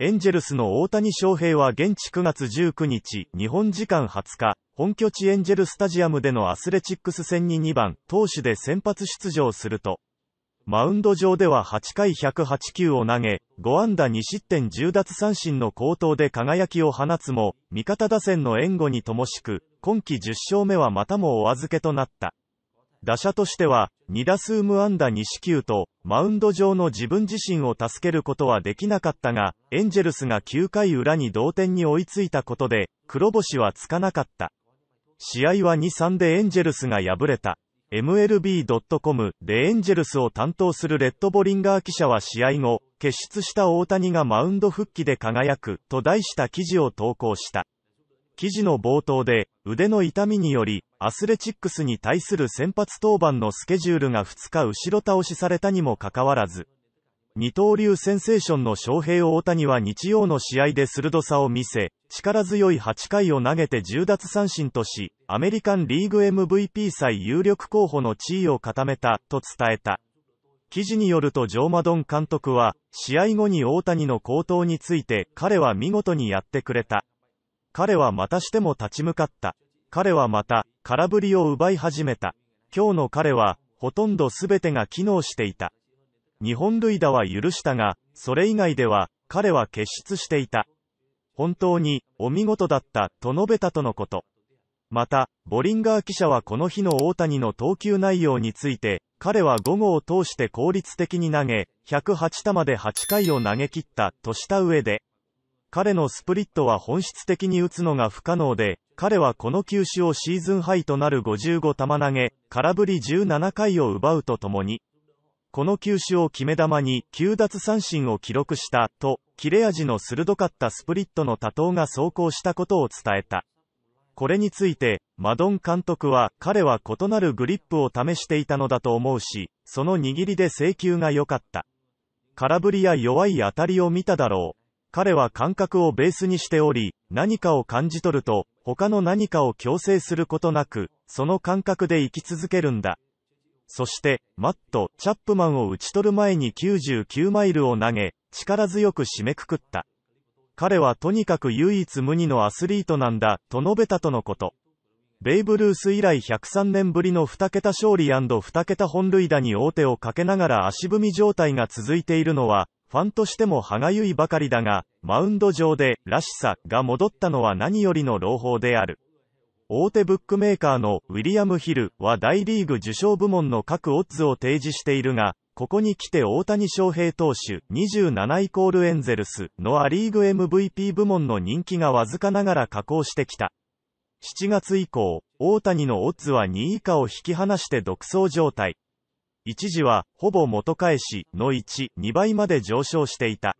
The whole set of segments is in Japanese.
エンジェルスの大谷翔平は現地9月19日、日本時間20日、本拠地エンジェルスタジアムでのアスレチックス戦に2番、投手で先発出場すると、マウンド上では8回108球を投げ、5安打2失点10奪三振の好投で輝きを放つも、味方打線の援護にともしく、今季10勝目はまたもお預けとなった。打者としては、2打数無安打2四球と、マウンド上の自分自身を助けることはできなかったが、エンジェルスが9回裏に同点に追いついたことで、黒星はつかなかった。試合は2-3でエンジェルスが敗れた。MLB.com でエンジェルスを担当するレッドボリンガー記者は試合後、結出した大谷がマウンド復帰で輝く、と題した記事を投稿した。記事の冒頭で、腕の痛みにより、アスレチックスに対する先発登板のスケジュールが2日後ろ倒しされたにもかかわらず、二刀流センセーションの翔平大谷は日曜の試合で鋭さを見せ、力強い8回を投げて10奪三振とし、アメリカンリーグ MVP 最有力候補の地位を固めた、と伝えた。記事によるとジョーマドン監督は、試合後に大谷の高騰について、彼は見事にやってくれた。彼はまたしても立ち向かった。彼はまた、空振りを奪い始めた。今日の彼は、ほとんど全てが機能していた。日本塁打は許したが、それ以外では、彼は結出していた。本当に、お見事だった、と述べたとのこと。また、ボリンガー記者はこの日の大谷の投球内容について、彼は午後を通して効率的に投げ、108球で8回を投げ切った、とした上で、彼のスプリットは本質的に打つのが不可能で、彼はこの球種をシーズンハイとなる55球投げ、空振り17回を奪うとともに、この球種を決め球に9奪三振を記録した、と、切れ味の鋭かったスプリットの多投が走行したことを伝えた。これについて、マドン監督は、彼は異なるグリップを試していたのだと思うし、その握りで制球が良かった。空振りや弱い当たりを見ただろう。彼は感覚をベースにしており、何かを感じ取ると、他の何かを強制することなく、その感覚で生き続けるんだ。そして、マット・チャップマンを打ち取る前に99マイルを投げ、力強く締めくくった。彼はとにかく唯一無二のアスリートなんだ、と述べたとのこと。ベイブルース以来103年ぶりの2桁勝利 &2 桁本塁打に王手をかけながら足踏み状態が続いているのは、ファンとしても歯がゆいばかりだが、マウンド上で、らしさが戻ったのは何よりの朗報である。大手ブックメーカーのウィリアム・ヒルは大リーグ受賞部門の各オッズを提示しているが、ここに来て大谷翔平投手27イコールエンゼルスのアリーグ MVP 部門の人気がわずかながら下降してきた。7月以降、大谷のオッズは2以下を引き離して独走状態。一時は、ほぼ元返しの1、2倍まで上昇していた。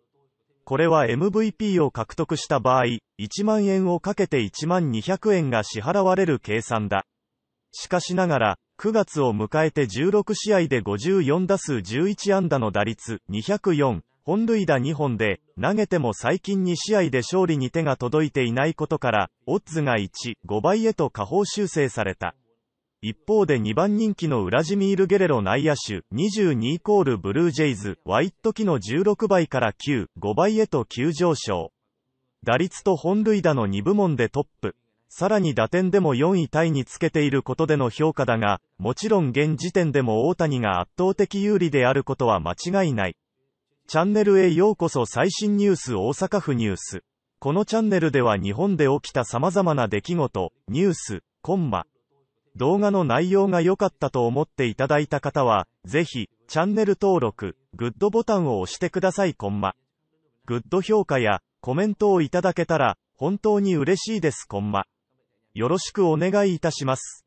これは MVP を獲得した場合、1万円をかけて1万200円が支払われる計算だ。しかしながら、9月を迎えて16試合で54打数11安打の打率204、本塁打2本で、投げても最近2試合で勝利に手が届いていないことから、オッズが1、5倍へと下方修正された。一方で2番人気のウラジミール・ゲレロ内野手22イコールブルージェイズ、ワイット機の16倍から9、5倍へと急上昇。打率と本塁打の2部門でトップ。さらに打点でも4位タイにつけていることでの評価だが、もちろん現時点でも大谷が圧倒的有利であることは間違いない。チャンネルへようこそ最新ニュース大阪府ニュース。このチャンネルでは日本で起きた様々な出来事、ニュース、コンマ、動画の内容が良かったと思っていただいた方は、ぜひ、チャンネル登録、グッドボタンを押してください、こんま。グッド評価や、コメントをいただけたら、本当に嬉しいです、こんま。よろしくお願いいたします。